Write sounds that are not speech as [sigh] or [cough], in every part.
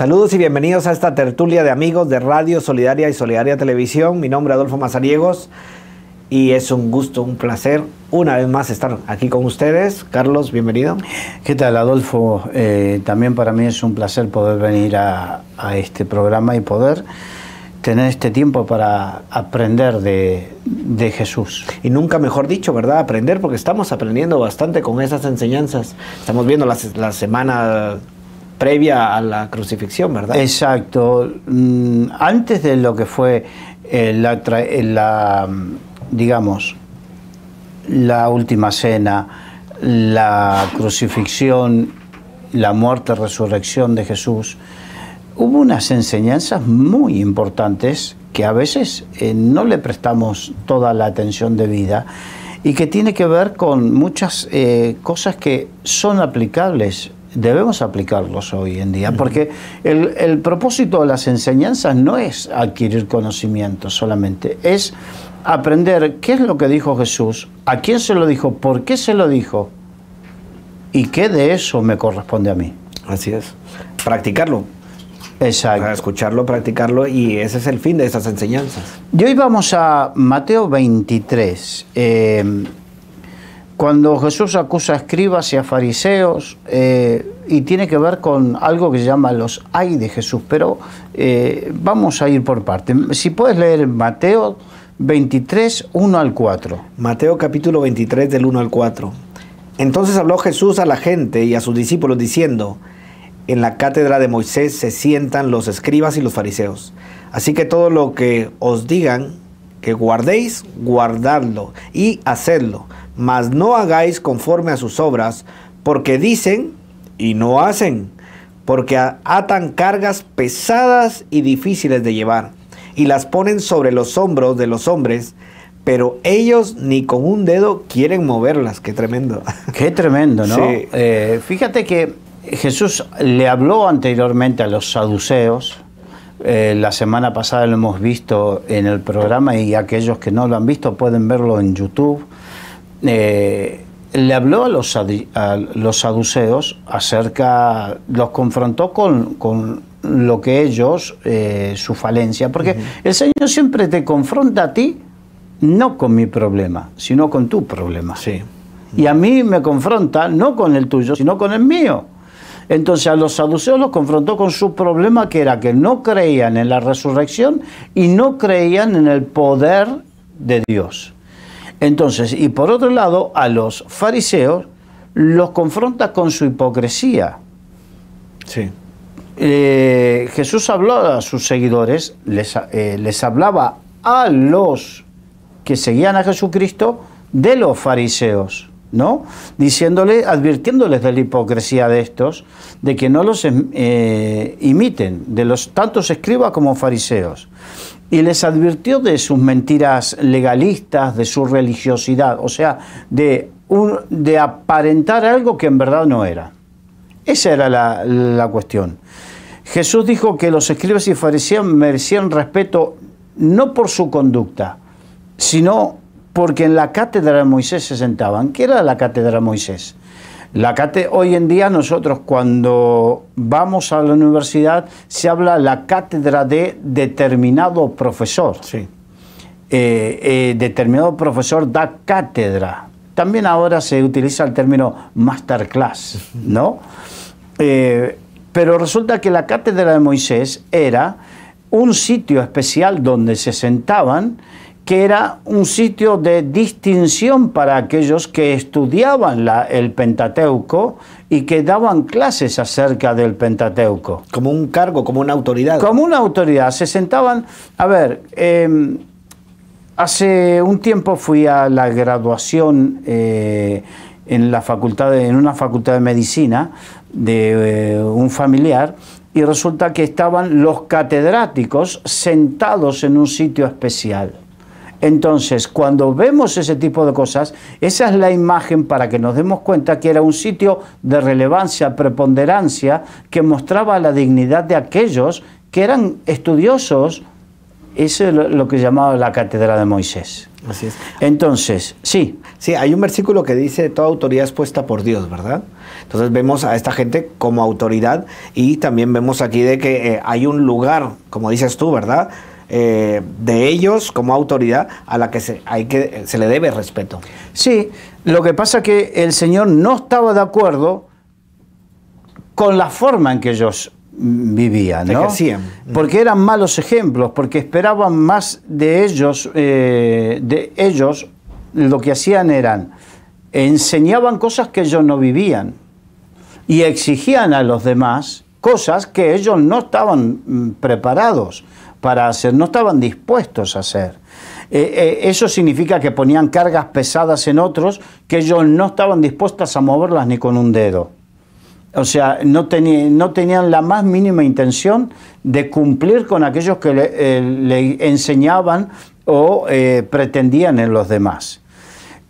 Saludos y bienvenidos a esta tertulia de amigos de Radio Solidaria y Solidaria Televisión. Mi nombre es Adolfo Mazariegos y es un gusto, un placer una vez más estar aquí con ustedes. Carlos, bienvenido. ¿Qué tal, Adolfo? Eh, también para mí es un placer poder venir a, este programa y poder tener este tiempo para aprender de, Jesús. Y nunca mejor dicho, ¿verdad? Aprender, porque estamos aprendiendo bastante con esas enseñanzas. Estamos viendo la semana previa a la crucifixión, ¿verdad? Exacto. Mm, antes de lo que fue eh, la, eh, mm, digamos, la última cena, la crucifixión, la muerte, resurrección de Jesús, hubo unas enseñanzas muy importantes que a veces eh, no le prestamos toda la atención debida y que tiene que ver con muchas cosas que son aplicables debemos aplicarlos hoy en día, porque el, propósito de las enseñanzas no es adquirir conocimiento solamente, es aprender qué es lo que dijo Jesús, a quién se lo dijo, por qué se lo dijo y qué de eso me corresponde a mí. Así es, practicarlo. Exacto. escucharlo, practicarlo y ese es el fin de esas enseñanzas. Y hoy vamos a Mateo 23 cuando Jesús acusa a escribas y a fariseos, eh, y tiene que ver con algo que se llama los hay de Jesús, pero eh, vamos a ir por parte. Si puedes leer Mateo 23, 1 al 4. Mateo capítulo 23 del 1 al 4. Entonces habló Jesús a la gente y a sus discípulos diciendo, en la cátedra de Moisés se sientan los escribas y los fariseos. Así que todo lo que os digan que guardéis, guardadlo y hacedlo mas no hagáis conforme a sus obras, porque dicen y no hacen, porque atan cargas pesadas y difíciles de llevar, y las ponen sobre los hombros de los hombres, pero ellos ni con un dedo quieren moverlas. Qué tremendo. [laughs] Qué tremendo, ¿no? Eh, fíjate que Jesús le habló anteriormente a los saduceos. Eh, la semana pasada lo hemos visto en el programa y aquellos que no lo han visto pueden verlo en YouTube. Eh, le habló a los, saduceos acerca, los confrontó con, lo que ellos, eh, su falencia, porque el Señor siempre te confronta a ti, no con mi problema, sino con tu problema. Sí. Y a mí me confronta no con el tuyo, sino con el mío. Entonces a los saduceos los confrontó con su problema que era que no creían en la resurrección y no creían en el poder de Dios. Entonces, y por otro lado, a los fariseos los confronta con su hipocresía. Sí. Eh, Jesús habló a sus seguidores, eh, les, hablaba a los que seguían a Jesucristo de los fariseos. ¿no? Diciéndole, advirtiéndoles de la hipocresía de estos, de que no los eh, imiten, de los tantos escribas como fariseos y les advirtió de sus mentiras legalistas, de su religiosidad, o sea, de, aparentar algo que en verdad no era. Esa era la, la cuestión. Jesús dijo que los escribas y fariseos merecían respeto no por su conducta, sino porque en la cátedra de Moisés se sentaban. ¿Qué era la cátedra de Moisés? La hoy en día nosotros cuando vamos a la universidad se habla la cátedra de determinado profesor. Sí. Eh, eh, determinado profesor da cátedra. También ahora se utiliza el término masterclass, ¿no? Eh, pero resulta que la cátedra de Moisés era un sitio especial donde se sentaban que era un sitio de distinción para aquellos que estudiaban el Pentateuco y que daban clases acerca del Pentateuco. Como un cargo, como una autoridad. Como una autoridad. Se sentaban, a ver, em, hace un tiempo fui a la graduación eh, en, la facultad en una facultad de medicina de eh, un familiar y resulta que estaban los catedráticos sentados en un sitio especial. Entonces, cuando vemos ese tipo de cosas, esa es la imagen para que nos demos cuenta que era un sitio de relevancia, preponderancia, que mostraba la dignidad de aquellos que eran estudiosos. Eso es lo que llamaba la cátedra de Moisés. Así es. Entonces, sí. Sí, hay un versículo que dice, toda autoridad es puesta por Dios, ¿verdad? Entonces vemos a esta gente como autoridad y también vemos aquí de que eh, hay un lugar, como dices tú, ¿verdad? Eh, de ellos como autoridad a la que se, hay que se le debe respeto. Sí, lo que pasa es que el Señor no estaba de acuerdo con la forma en que ellos vivían, ¿no? Porque eran malos ejemplos, porque esperaban más de ellos, eh, de ellos lo que hacían eran, enseñaban cosas que ellos no vivían y exigían a los demás cosas que ellos no estaban mm, preparados para hacer, no estaban dispuestos a hacer. Eh, eh, eso significa que ponían cargas pesadas en otros que ellos no estaban dispuestas a moverlas ni con un dedo. O sea, no, tenían, la más mínima intención de cumplir con aquellos que le, eh, enseñaban o pretendían en los demás.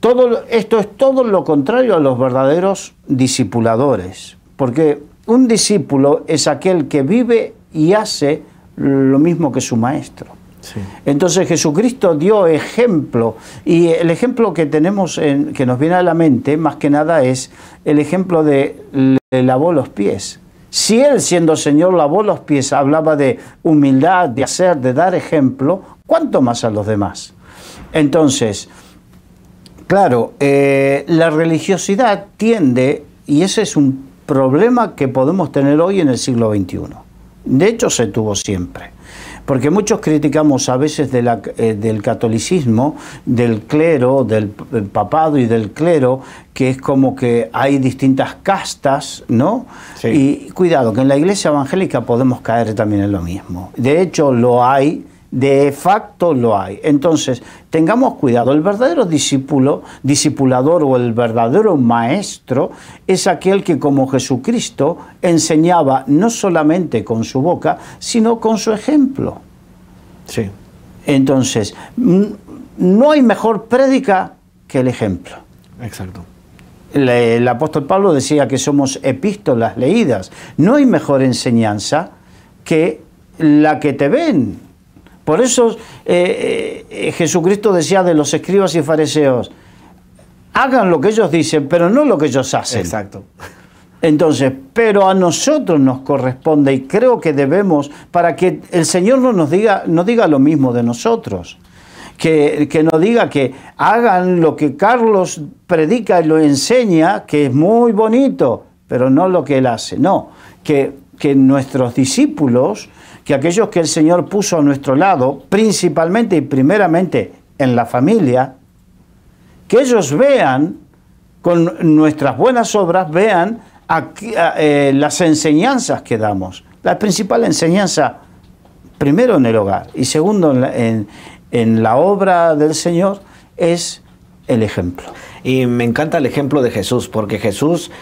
Todo, esto es todo lo contrario a los verdaderos discipuladores, porque un discípulo es aquel que vive y hace lo mismo que su maestro. Entonces Jesucristo dio ejemplo y el ejemplo que tenemos, en, que nos viene a la mente más que nada es el ejemplo de le lavó los pies. Si él siendo Señor lavó los pies, hablaba de humildad, de hacer, de dar ejemplo, ¿cuánto más a los demás? Entonces, claro, eh, la religiosidad tiende, y ese es un problema que podemos tener hoy en el siglo XXI de hecho, se tuvo siempre. Porque muchos criticamos a veces eh, del catolicismo, del clero, del, papado y del clero, que es como que hay distintas castas, ¿no? Y cuidado, que en la iglesia evangélica podemos caer también en lo mismo. De hecho, lo hay de facto lo hay. Entonces, tengamos cuidado. El verdadero discípulo, discipulador o el verdadero maestro es aquel que como Jesucristo enseñaba no solamente con su boca, sino con su ejemplo. Sí. Entonces, no hay mejor prédica que el ejemplo. Exacto. el apóstol Pablo decía que somos epístolas leídas. No hay mejor enseñanza que la que te ven por eso eh, eh, eh, Jesucristo decía de los escribas y fariseos, hagan lo que ellos dicen, pero no lo que ellos hacen. Exacto. Entonces, pero a nosotros nos corresponde y creo que debemos, para que el Señor no nos diga, diga lo mismo de nosotros, que, que nos diga que hagan lo que Carlos predica y lo enseña, que es muy bonito, pero no lo que él hace, no, que, que nuestros discípulos que aquellos que el Señor puso a nuestro lado, principalmente y primeramente en la familia, que ellos vean, con nuestras buenas obras, vean eh, las enseñanzas que damos. La principal enseñanza, primero en el hogar y segundo en la obra del Señor, es el ejemplo. Y me encanta el ejemplo de Jesús, porque Jesús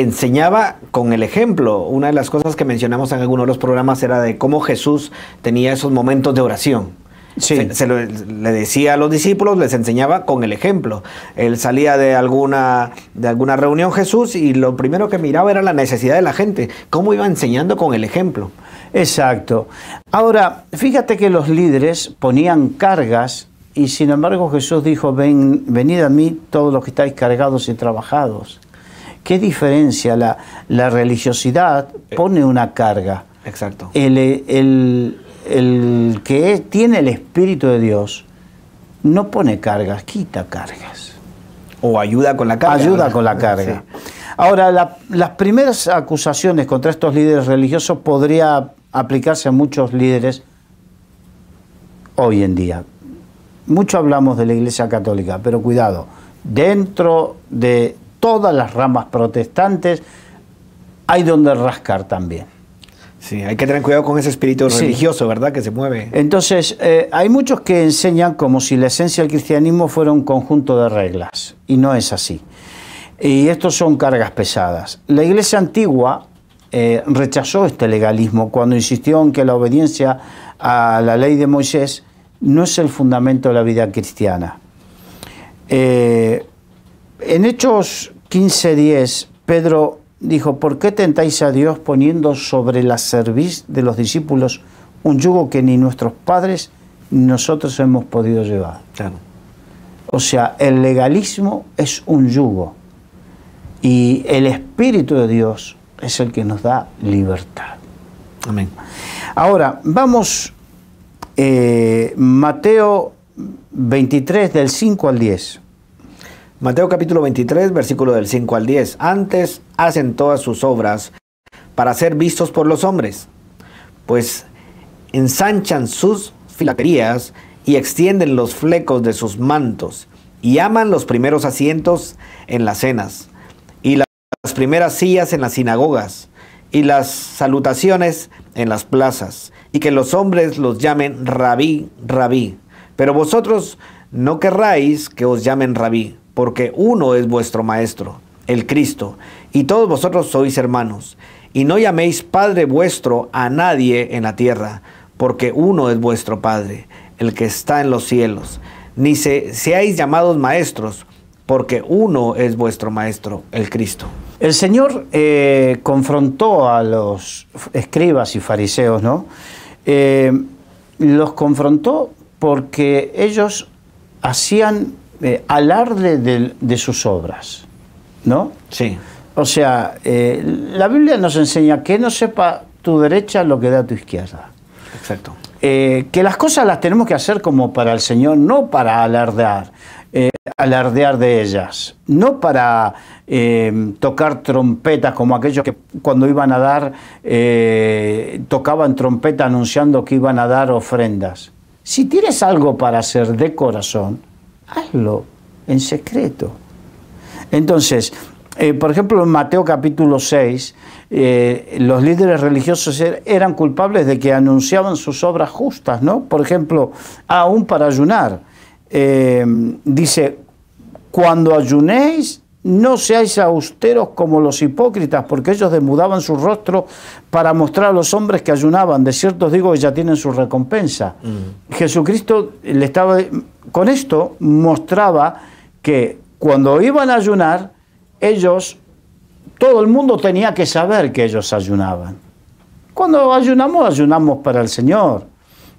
enseñaba con el ejemplo. Una de las cosas que mencionamos en algunos de los programas era de cómo Jesús tenía esos momentos de oración. Se, le decía a los discípulos, les enseñaba con el ejemplo. Él salía de alguna, de alguna reunión Jesús y lo primero que miraba era la necesidad de la gente, cómo iba enseñando con el ejemplo. Exacto. Ahora, fíjate que los líderes ponían cargas y sin embargo Jesús dijo, Ven, venid a mí todos los que estáis cargados y trabajados. ¿Qué diferencia? La, religiosidad eh. pone una carga. Exacto. El, que tiene el Espíritu de Dios no pone cargas, quita cargas. O ayuda con la carga. Ayuda con la carga. Ahora, las primeras acusaciones contra estos líderes religiosos podría aplicarse a muchos líderes hoy en día. Mucho hablamos de la Iglesia Católica, pero cuidado, dentro de todas las ramas protestantes, hay donde rascar también. Sí, hay que tener cuidado con ese espíritu religioso, ¿verdad? Que se mueve. Entonces, eh, hay muchos que enseñan como si la esencia del cristianismo fuera un conjunto de reglas, y no es así. Y estos son cargas pesadas. La iglesia antigua eh, rechazó este legalismo cuando insistió en que la obediencia a la ley de Moisés no es el fundamento de la vida cristiana. Eh, en Hechos 15:10, Pedro dijo, ¿por qué tentáis a Dios poniendo sobre la cerviz de los discípulos un yugo que ni nuestros padres ni nosotros hemos podido llevar? O sea, el legalismo es un yugo y el Espíritu de Dios es el que nos da libertad. Amén. Ahora, vamos, eh, Mateo 23 del 5 al 10. Mateo capítulo 23, versículo del 5 al 10. Antes hacen todas sus obras para ser vistos por los hombres, pues ensanchan sus filaterías y extienden los flecos de sus mantos, y aman los primeros asientos en las cenas, y las primeras sillas en las sinagogas, y las salutaciones en las plazas, y que los hombres los llamen rabí, rabí. Pero vosotros no querráis que os llamen rabí porque uno es vuestro Maestro, el Cristo, y todos vosotros sois hermanos. Y no llaméis Padre vuestro a nadie en la tierra, porque uno es vuestro Padre, el que está en los cielos. Ni se, seáis llamados maestros, porque uno es vuestro Maestro, el Cristo. El Señor eh, confrontó a los escribas y fariseos, ¿no? Eh, los confrontó porque ellos hacían eh, alarde de, sus obras, ¿no? Sí. O sea, eh, la Biblia nos enseña que no sepa tu derecha lo que da tu izquierda. Exacto. Eh, que las cosas las tenemos que hacer como para el Señor, no para alardear, alardear de ellas, no para tocar trompetas como aquellos que cuando iban a dar tocaban trompeta anunciando que iban a dar ofrendas. Si tienes algo para hacer de corazón, hazlo en secreto. Entonces, eh, por ejemplo, en Mateo capítulo 6, eh, los líderes religiosos er-, eran culpables de que anunciaban sus obras justas, ¿no? Por ejemplo, aún para ayunar. Em, dice, cuando ayunéis, no seáis austeros como los hipócritas, porque ellos desmudaban su rostro para mostrar a los hombres que ayunaban. De cierto digo que ya tienen su recompensa. Mm. Jesucristo le estaba con esto mostraba que cuando iban a ayunar, ellos, todo el mundo tenía que saber que ellos ayunaban. Cuando ayunamos, ayunamos para el Señor.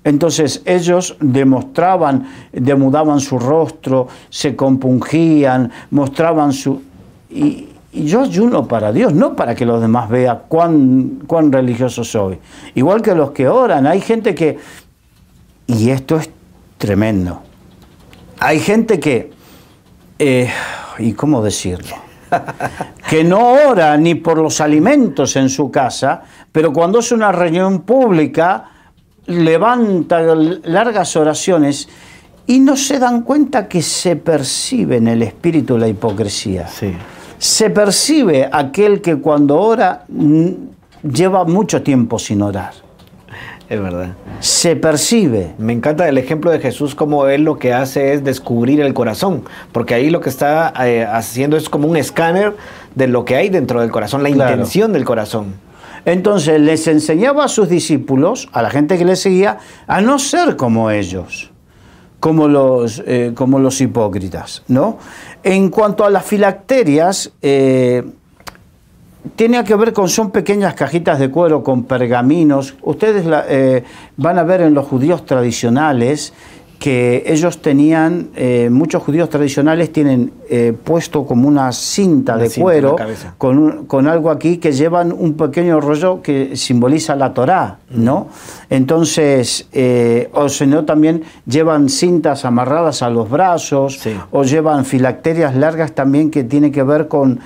Entonces ellos demostraban, demudaban su rostro, se compungían, mostraban su... Y, yo ayuno para Dios, no para que los demás vean cuán religioso soy. Igual que los que oran, hay gente que... Y esto es tremendo hay gente que, eh, ¿y cómo decirlo? [laughs] que no ora ni por los alimentos en su casa, pero cuando es una reunión pública, levanta largas oraciones y no se dan cuenta que se percibe en el espíritu la hipocresía. Sí. Se percibe aquel que cuando ora mm, lleva mucho tiempo sin orar. Es verdad. Se percibe. Me encanta el ejemplo de Jesús, como él lo que hace es descubrir el corazón, porque ahí lo que está eh, haciendo es como un escáner de lo que hay dentro del corazón, la intención del corazón. Entonces les enseñaba a sus discípulos, a la gente que les seguía, a no ser como ellos, como los, eh, como los hipócritas. ¿no? En cuanto a las filacterias, eh, tiene que ver con, son pequeñas cajitas de cuero con pergaminos. Ustedes la, eh, van a ver en los judíos tradicionales que ellos tenían, eh, muchos judíos tradicionales tienen eh, puesto como una cinta de cuero con, algo aquí que llevan un pequeño rollo que simboliza la Torá, mm. ¿no? Entonces, eh, o si no, también llevan cintas amarradas a los brazos, o llevan filacterias largas también que tiene que ver con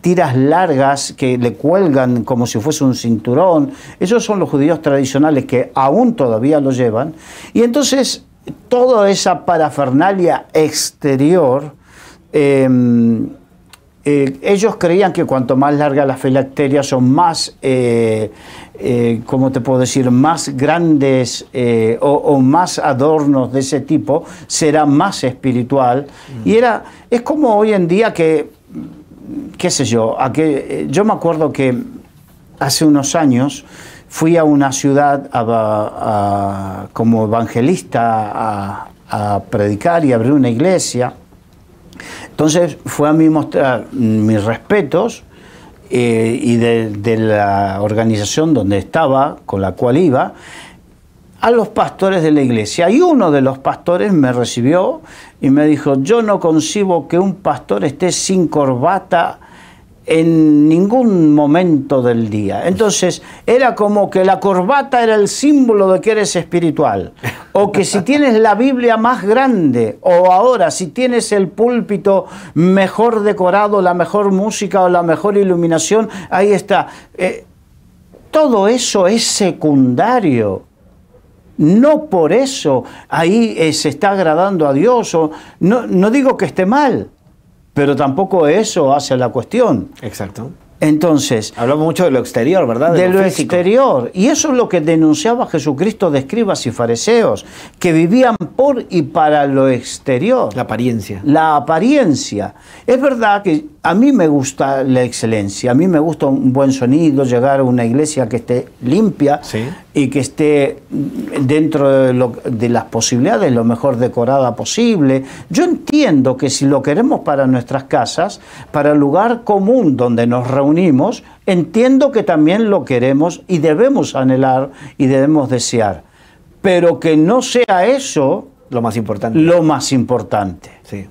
tiras largas que le cuelgan como si fuese un cinturón. Esos son los judíos tradicionales que aún todavía lo llevan. Y entonces, toda esa parafernalia exterior, em, eh, ellos creían que cuanto más larga las filacterias son más, eh, eh, ¿cómo te puedo decir?, más grandes o, más adornos de ese tipo, será más espiritual. Mm. Y era, es como hoy en día que, qué sé yo, aquel, yo me acuerdo que hace unos años, fui a una ciudad como evangelista a, predicar y abrir una iglesia. Entonces fue a mí mostrar mis respetos eh, y de, de la organización donde estaba, con la cual iba, a los pastores de la iglesia. Y uno de los pastores me recibió y me dijo, yo no concibo que un pastor esté sin corbata en ningún momento del día. Entonces, era como que la corbata era el símbolo de que eres espiritual. O que si tienes la Biblia más grande, o ahora si tienes el púlpito mejor decorado, la mejor música o la mejor iluminación, ahí está. Eh, todo eso es secundario. No por eso ahí eh, se está agradando a Dios. O, no, no digo que esté mal pero tampoco eso hace la cuestión. Exacto. Entonces. Hablamos mucho de lo exterior, ¿verdad? De, lo exterior. Y eso es lo que denunciaba Jesucristo de escribas y fariseos, que vivían por y para lo exterior. La apariencia. La apariencia. Es verdad que a mí me gusta la excelencia, a mí me gusta un buen sonido, llegar a una iglesia que esté limpia y que esté dentro de, de, las posibilidades lo mejor decorada posible. Yo entiendo que si lo queremos para nuestras casas, para el lugar común donde nos reunimos, entiendo que también lo queremos y debemos anhelar y debemos desear. Pero que no sea eso lo más importante. Lo más importante. Sí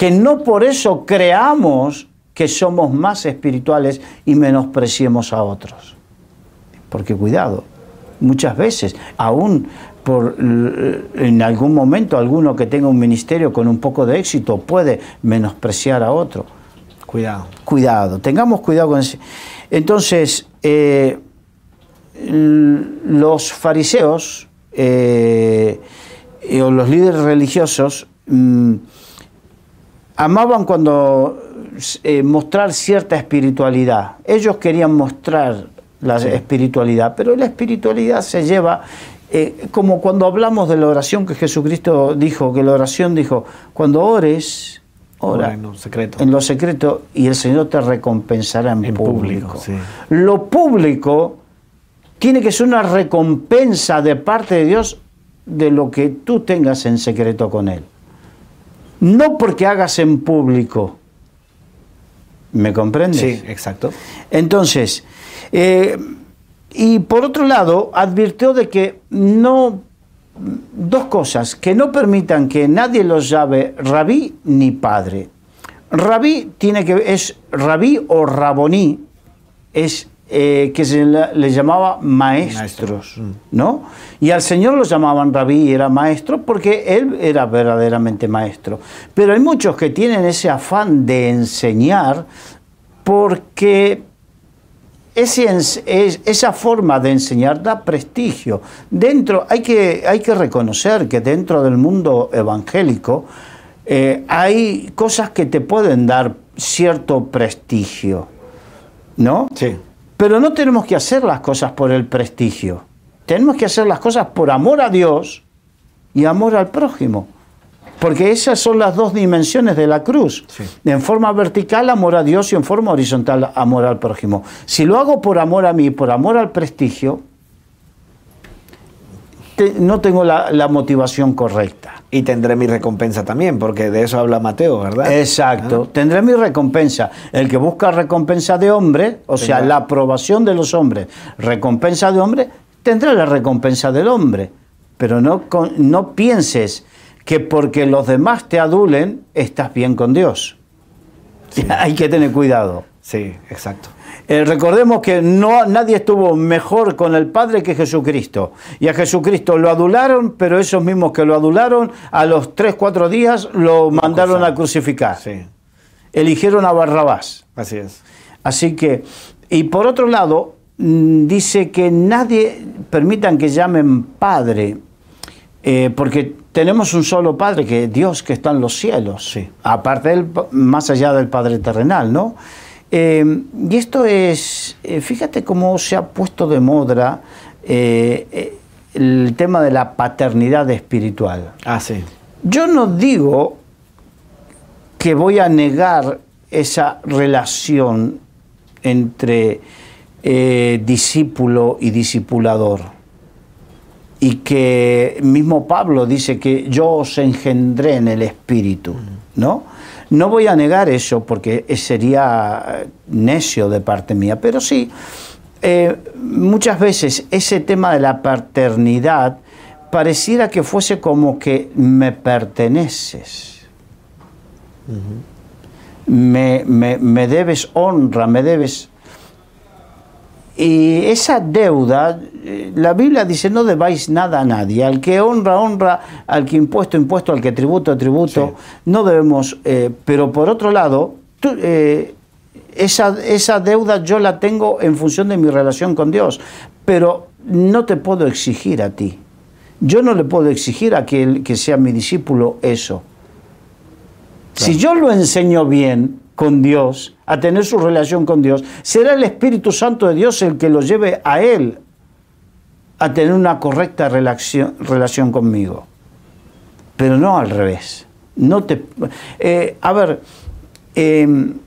que no por eso creamos que somos más espirituales y menospreciemos a otros. Porque cuidado, muchas veces, aún por, eh, en algún momento alguno que tenga un ministerio con un poco de éxito puede menospreciar a otro. Cuidado. Cuidado, tengamos cuidado con eso. Entonces, eh, los fariseos eh, o los líderes religiosos mm, amaban cuando eh, mostrar cierta espiritualidad. Ellos querían mostrar la espiritualidad, pero la espiritualidad se lleva eh, como cuando hablamos de la oración que Jesucristo dijo, que la oración dijo, cuando ores, ora, en, lo secreto. en lo secreto y el Señor te recompensará en, público. Lo público tiene que ser una recompensa de parte de Dios de lo que tú tengas en secreto con Él no porque hagas en público. ¿Me comprendes? Sí, exacto. Entonces, eh, y por otro lado, advirtió de que no, dos cosas, que no permitan que nadie los llame rabí ni padre. Rabí tiene que, es rabí o raboní, es eh, que se le llamaba maestros, mm. ¿no? Y al Señor lo llamaban rabí, era maestro, porque Él era verdaderamente maestro. Pero hay muchos que tienen ese afán de enseñar porque es, esa forma de enseñar da prestigio. Dentro, hay que, hay que reconocer que dentro del mundo evangélico eh, hay cosas que te pueden dar cierto prestigio, ¿no? Sí. Pero no tenemos que hacer las cosas por el prestigio. Tenemos que hacer las cosas por amor a Dios y amor al prójimo. Porque esas son las dos dimensiones de la cruz. En forma vertical, amor a Dios y en forma horizontal, amor al prójimo. Si lo hago por amor a mí, y por amor al prestigio, no tengo la, motivación correcta. Y tendré mi recompensa también, porque de eso habla Mateo, ¿verdad? Exacto, ah. tendré mi recompensa. El que busca recompensa de hombre, o sea, la aprobación de los hombres, recompensa de hombre, tendrá la recompensa del hombre. Pero no, no pienses que porque los demás te adulen, estás bien con Dios. [laughs] Hay que tener cuidado. Sí, exacto. Eh, recordemos que no, nadie estuvo mejor con el Padre que Jesucristo. Y a Jesucristo lo adularon, pero esos mismos que lo adularon, a los 3, 4 días lo mandaron a crucificar. Eligieron a Barrabás. Así es. Así que, y por otro lado, mm, dice que nadie, permitan que llamen Padre, eh, porque tenemos un solo Padre, que es Dios que está en los cielos, sí. aparte del, más allá del Padre terrenal, ¿no? Em, y esto es, eh, fíjate cómo se ha puesto de moda eh, eh, el tema de la paternidad espiritual. Ah, sí. Yo no digo que voy a negar esa relación entre discípulo y discipulador. Y que mismo Pablo dice que yo os engendré en el espíritu, ¿no? No voy a negar eso porque sería eh, necio de parte mía, pero sí, eh, muchas veces ese tema de la paternidad pareciera que fuese como que me perteneces. me debes honra, me debes... Y esa deuda, eh, la Biblia dice, no debáis nada a nadie. Al que honra, honra, al que impuesto, impuesto, al que tributo, tributo. No debemos, eh, pero por otro lado, eh, esa, deuda yo la tengo en función de mi relación con Dios, pero no te puedo exigir a ti. Yo no le puedo exigir a aquel que sea mi discípulo eso. Si yo lo enseño bien, con Dios, a tener su relación con Dios, será el Espíritu Santo de Dios el que lo lleve a Él a tener una correcta relación, relación conmigo. Pero no al revés. No te, eh, a ver, em,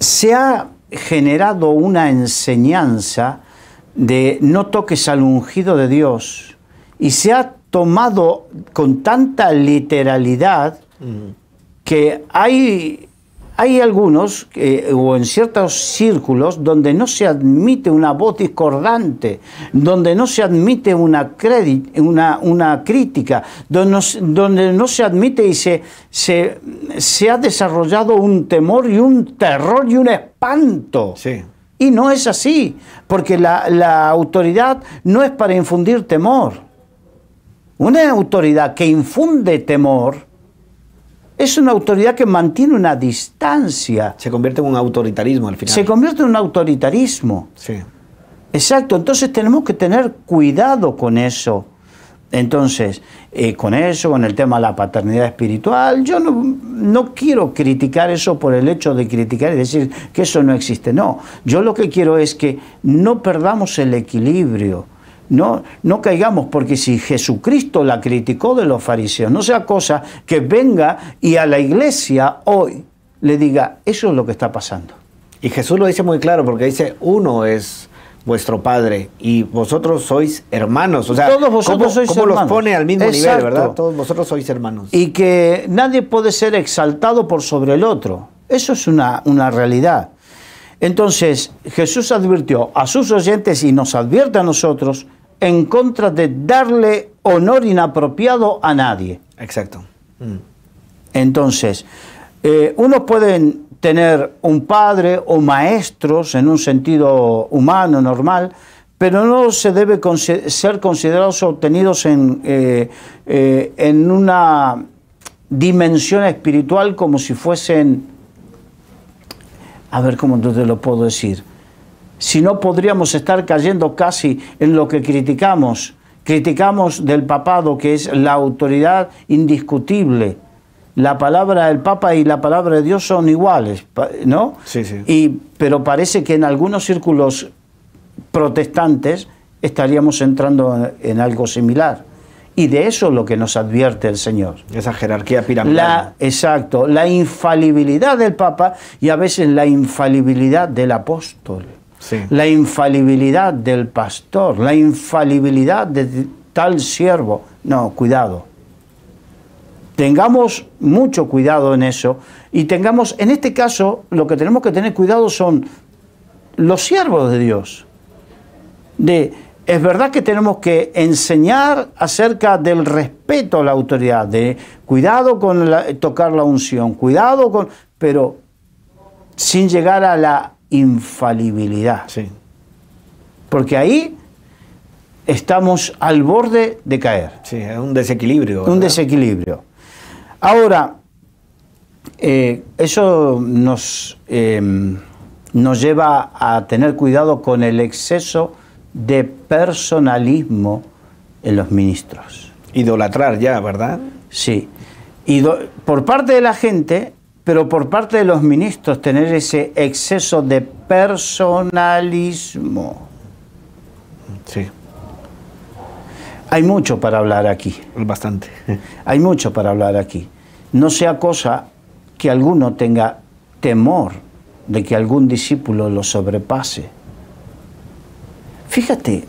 se ha generado una enseñanza de no toques al ungido de Dios y se ha tomado con tanta literalidad mm. que hay hay algunos, o en ciertos círculos, donde no se admite una voz discordante, donde no se admite una, una, crítica, donde no, se admite y se, se, ha desarrollado un temor y un terror y un espanto. Y no es así, porque la, autoridad no es para infundir temor. Una autoridad que infunde temor es una autoridad que mantiene una distancia. Se convierte en un autoritarismo al final. Se convierte en un autoritarismo. Sí. Exacto, entonces tenemos que tener cuidado con eso. Entonces, eh, con eso, con el tema de la paternidad espiritual, yo no, no quiero criticar eso por el hecho de criticar y decir que eso no existe. No, yo lo que quiero es que no perdamos el equilibrio. No, no caigamos, porque si Jesucristo la criticó de los fariseos, no sea cosa que venga y a la iglesia hoy le diga, eso es lo que está pasando. Y Jesús lo dice muy claro, porque dice, uno es vuestro Padre y vosotros sois hermanos. O sea, todos vosotros ¿cómo, sois hermanos? los pone al mismo nivel, verdad? Todos vosotros sois hermanos. Y que nadie puede ser exaltado por sobre el otro. Eso es una, una realidad. Entonces, Jesús advirtió a sus oyentes y nos advierte a nosotros en contra de darle honor inapropiado a nadie. Exacto. Mm. Entonces, eh, unos pueden tener un padre o maestros en un sentido humano, normal, pero no se debe ser considerados obtenidos en, eh, eh, en una dimensión espiritual como si fuesen, a ver cómo te lo puedo decir, si no podríamos estar cayendo casi en lo que criticamos. Criticamos del papado, que es la autoridad indiscutible. La palabra del Papa y la palabra de Dios son iguales, ¿no? Sí, sí. Y, pero parece que en algunos círculos protestantes estaríamos entrando en algo similar. Y de eso es lo que nos advierte el Señor. Esa jerarquía piramidal. exacto, la infalibilidad del Papa y a veces la infalibilidad del apóstol la infalibilidad del pastor, la infalibilidad de tal siervo. No, cuidado. Tengamos mucho cuidado en eso y tengamos, en este caso, lo que tenemos que tener cuidado son los siervos de Dios. De, es verdad que tenemos que enseñar acerca del respeto a la autoridad, de cuidado con tocar la unción, cuidado con, pero sin llegar a la infalibilidad. Sí. Porque ahí estamos al borde de caer. Sí, es un desequilibrio. Un desequilibrio. Ahora, eh, eso nos, em, nos lleva a tener cuidado con el exceso de personalismo en los ministros. Idolatrar ya, ¿verdad? Sí. y por parte de la gente, pero por parte de los ministros tener ese exceso de personalismo. Sí. Hay mucho para hablar aquí. Bastante. Hay mucho para hablar aquí. No sea cosa que alguno tenga temor de que algún discípulo lo sobrepase. Fíjate,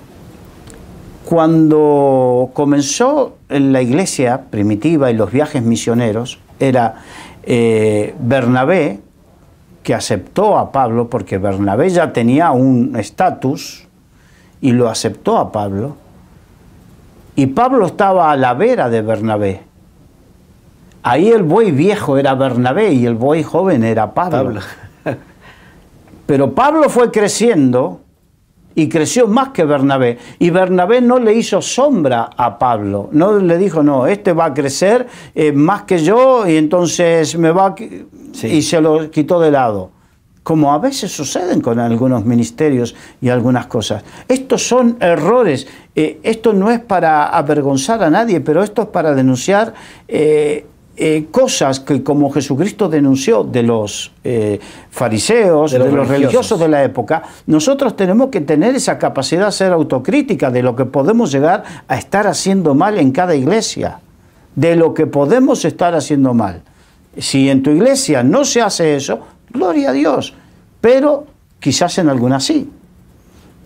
cuando comenzó la iglesia primitiva y los viajes misioneros, era eh, Bernabé, que aceptó a Pablo, porque Bernabé ya tenía un estatus y lo aceptó a Pablo, y Pablo estaba a la vera de Bernabé. Ahí el buey viejo era Bernabé y el buey joven era Pablo. [laughs] Pero Pablo fue creciendo y creció más que Bernabé. Y Bernabé no le hizo sombra a Pablo, no le dijo, no, este va a crecer eh, más que yo y entonces me va... Y se lo quitó de lado, como a veces suceden con algunos ministerios y algunas cosas. Estos son errores, eh, esto no es para avergonzar a nadie, pero esto es para denunciar eh, eh, cosas que como Jesucristo denunció de los eh, fariseos, de los, religiosos. de la época, nosotros tenemos que tener esa capacidad de ser autocrítica de lo que podemos llegar a estar haciendo mal en cada iglesia, de lo que podemos estar haciendo mal. Si en tu iglesia no se hace eso, gloria a Dios, pero quizás en alguna sí.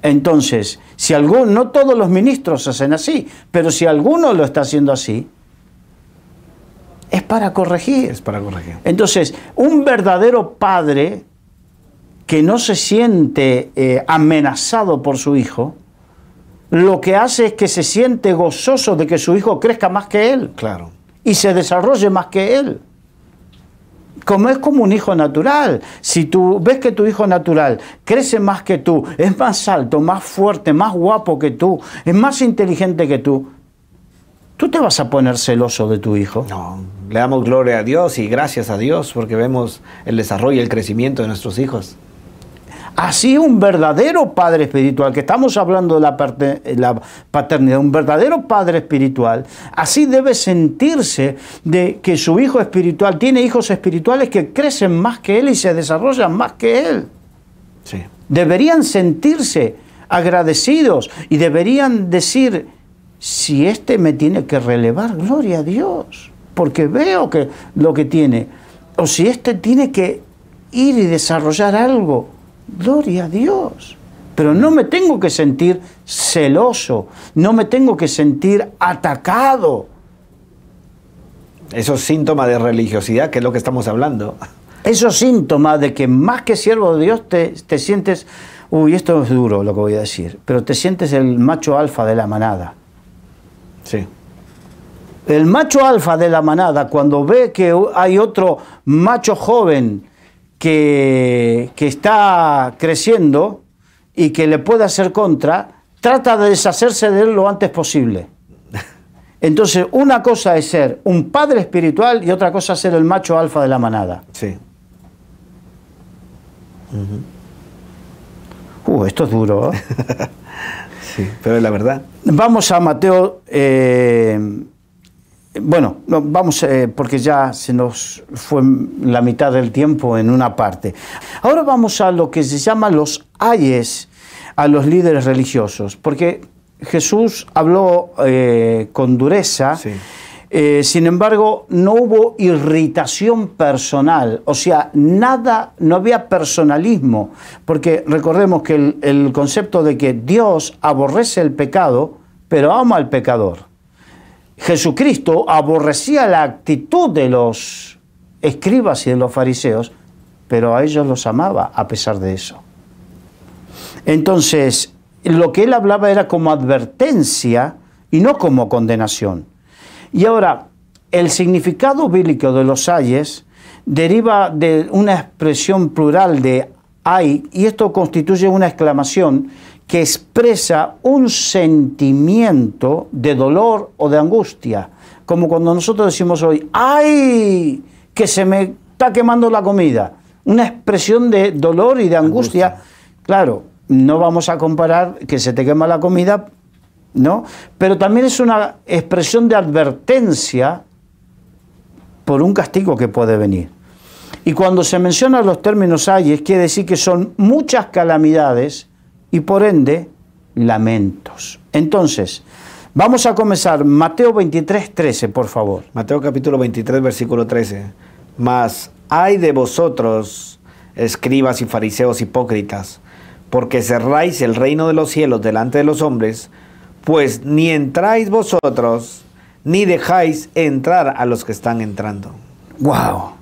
Entonces, si algún, no todos los ministros hacen así, pero si alguno lo está haciendo así, es para corregir. Es para corregir. Entonces, un verdadero padre que no se siente eh, amenazado por su hijo, lo que hace es que se siente gozoso de que su hijo crezca más que él. Claro. Y se desarrolle más que él. Como es como un hijo natural. Si tú ves que tu hijo natural crece más que tú, es más alto, más fuerte, más guapo que tú, es más inteligente que tú, ¿Tú te vas a poner celoso de tu hijo? No, le damos gloria a Dios y gracias a Dios porque vemos el desarrollo y el crecimiento de nuestros hijos. Así un verdadero padre espiritual, que estamos hablando de la, paternidad, un verdadero padre espiritual, así debe sentirse de que su hijo espiritual tiene hijos espirituales que crecen más que él y se desarrollan más que él. Sí. Deberían sentirse agradecidos y deberían decir, si este me tiene que relevar, gloria a Dios, porque veo que lo que tiene, o si este tiene que ir y desarrollar algo, gloria a Dios. Pero no me tengo que sentir celoso, no me tengo que sentir atacado. Esos síntomas de religiosidad, que es lo que estamos hablando. Esos síntomas de que más que siervo de Dios te, te sientes, uy, esto es duro lo que voy a decir, pero te sientes el macho alfa de la manada Sí. El macho alfa de la manada, cuando ve que hay otro macho joven que, está creciendo y que le puede hacer contra, trata de deshacerse de él lo antes posible. [laughs] Entonces, una cosa es ser un padre espiritual y otra cosa es ser el macho alfa de la manada. Sí. Uh, esto es duro. ¿eh? [laughs] pero es la verdad. Vamos a Mateo. Eh, bueno, vamos, eh, porque ya se nos fue la mitad del tiempo en una parte. Ahora vamos a lo que se llama los ayes a los líderes religiosos, porque Jesús habló con dureza. Sí eh, sin embargo, no hubo irritación personal, o sea, nada, no había personalismo, porque recordemos que el, el concepto de que Dios aborrece el pecado, pero ama al pecador. Jesucristo aborrecía la actitud de los escribas y de los fariseos, pero a ellos los amaba a pesar de eso. Entonces, lo que él hablaba era como advertencia y no como condenación. Y ahora, el significado bíblico de los ayes deriva de una expresión plural de ay y esto constituye una exclamación que expresa un sentimiento de dolor o de angustia, como cuando nosotros decimos hoy, ¡ay! que se me está quemando la comida. Una expresión de dolor y de angustia. Claro, no vamos a comparar que se te quema la comida pero también es una expresión de advertencia por un castigo que puede venir. Y cuando se mencionan los términos ayes, quiere decir que son muchas calamidades y por ende lamentos. Entonces, vamos a comenzar. Mateo 23, 13, por favor. Mateo capítulo 23, versículo 13. Mas hay de vosotros, escribas y fariseos hipócritas, porque cerráis el reino de los cielos delante de los hombres, pues ni entráis vosotros, ni dejáis entrar a los que están entrando. ¡Guau!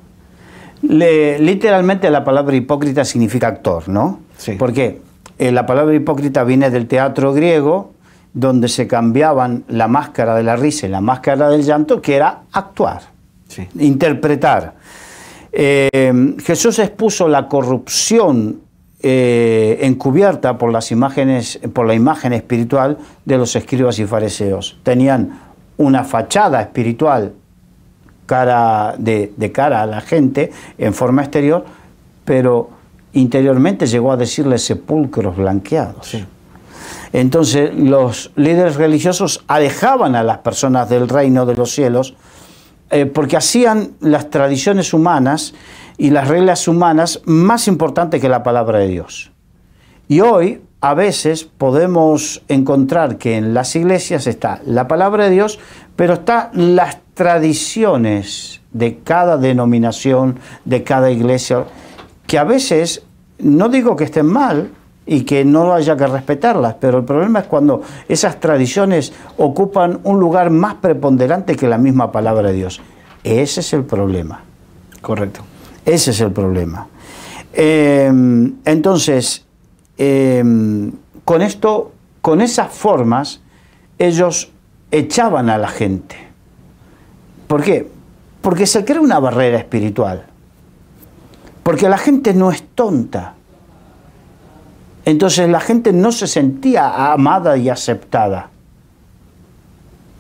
literalmente la palabra hipócrita significa actor, ¿no? Sí. Porque eh, la palabra hipócrita viene del teatro griego, donde se cambiaban la máscara de la risa y la máscara del llanto, que era actuar, interpretar. Eh, Jesús expuso la corrupción eh, encubierta por las imágenes, por la imagen espiritual de los escribas y fariseos. Tenían una fachada espiritual cara de, cara a la gente en forma exterior, pero interiormente llegó a decirle sepulcros blanqueados. Entonces los líderes religiosos alejaban a las personas del reino de los cielos eh, porque hacían las tradiciones humanas y las reglas humanas más importantes que la palabra de Dios. Y hoy a veces podemos encontrar que en las iglesias está la palabra de Dios, pero están las tradiciones de cada denominación, de cada iglesia, que a veces no digo que estén mal y que no haya que respetarlas, pero el problema es cuando esas tradiciones ocupan un lugar más preponderante que la misma palabra de Dios. Ese es el problema. Correcto. Ese es el problema. Em, entonces, em, con esto, con esas formas, ellos echaban a la gente. ¿Por qué? Porque se crea una barrera espiritual. Porque la gente no es tonta. Entonces la gente no se sentía amada y aceptada.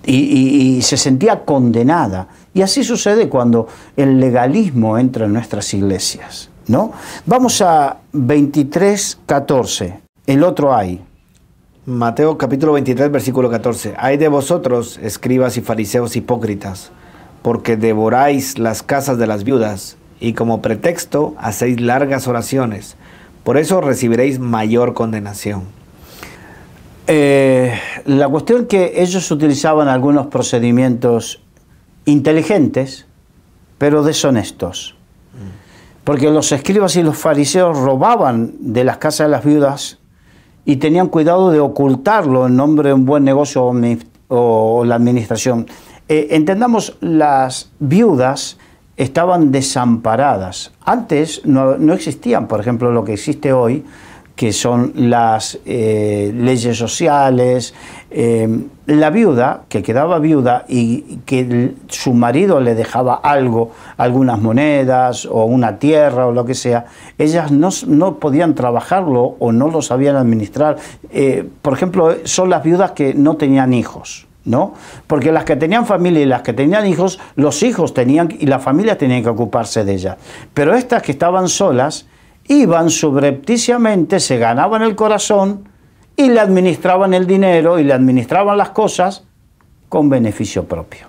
y se sentía condenada. Y así sucede cuando el legalismo entra en nuestras iglesias. ¿no? Vamos a 23, 14. El otro hay. Mateo capítulo 23, versículo 14. Hay de vosotros, escribas y fariseos hipócritas, porque devoráis las casas de las viudas y como pretexto hacéis largas oraciones. Por eso recibiréis mayor condenación. Eh, la cuestión que ellos utilizaban algunos procedimientos inteligentes, pero deshonestos. Porque los escribas y los fariseos robaban de las casas de las viudas y tenían cuidado de ocultarlo en nombre de un buen negocio o, la administración. Eh, entendamos, las viudas estaban desamparadas. Antes no existían, por ejemplo, lo que existe hoy, que son las eh, leyes sociales, em, la viuda, que quedaba viuda y que su marido le dejaba algo, algunas monedas o una tierra o lo que sea, ellas no, podían trabajarlo o no lo sabían administrar. Eh, por ejemplo, son las viudas que no tenían hijos. ¿No? Porque las que tenían familia y las que tenían hijos, los hijos tenían y las familias tenían que ocuparse de ellas. Pero estas que estaban solas, iban subrepticiamente, se ganaban el corazón y le administraban el dinero y le administraban las cosas con beneficio propio.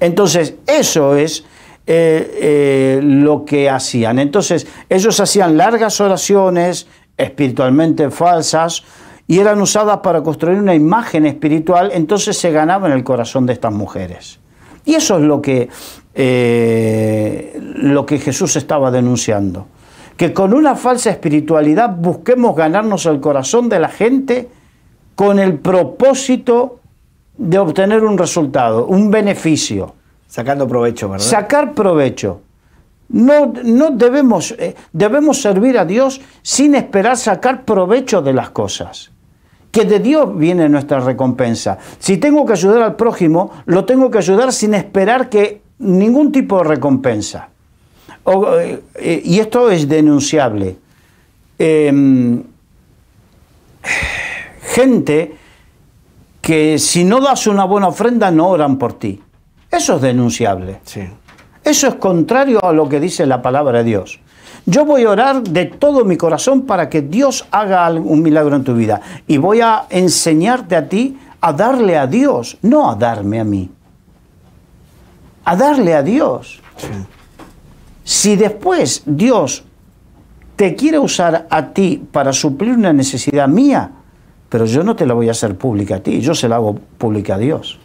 Entonces, eso es eh, eh, lo que hacían. Entonces, ellos hacían largas oraciones espiritualmente falsas y eran usadas para construir una imagen espiritual, entonces se ganaban el corazón de estas mujeres. Y eso es lo que, eh, lo que Jesús estaba denunciando que con una falsa espiritualidad busquemos ganarnos el corazón de la gente con el propósito de obtener un resultado, un beneficio. Sacando provecho, ¿verdad? Sacar provecho. No, no debemos, eh, debemos servir a Dios sin esperar sacar provecho de las cosas. Que de Dios viene nuestra recompensa. Si tengo que ayudar al prójimo, lo tengo que ayudar sin esperar que ningún tipo de recompensa. Eh, eh, y esto es denunciable. Em, gente que si no das una buena ofrenda no oran por ti. Eso es denunciable. Sí. Eso es contrario a lo que dice la palabra de Dios. Yo voy a orar de todo mi corazón para que Dios haga un milagro en tu vida. Y voy a enseñarte a ti a darle a Dios, no a darme a mí. A darle a Dios. Sí. Si después Dios te quiere usar a ti para suplir una necesidad mía, pero yo no te la voy a hacer pública a ti, yo se la hago pública a Dios.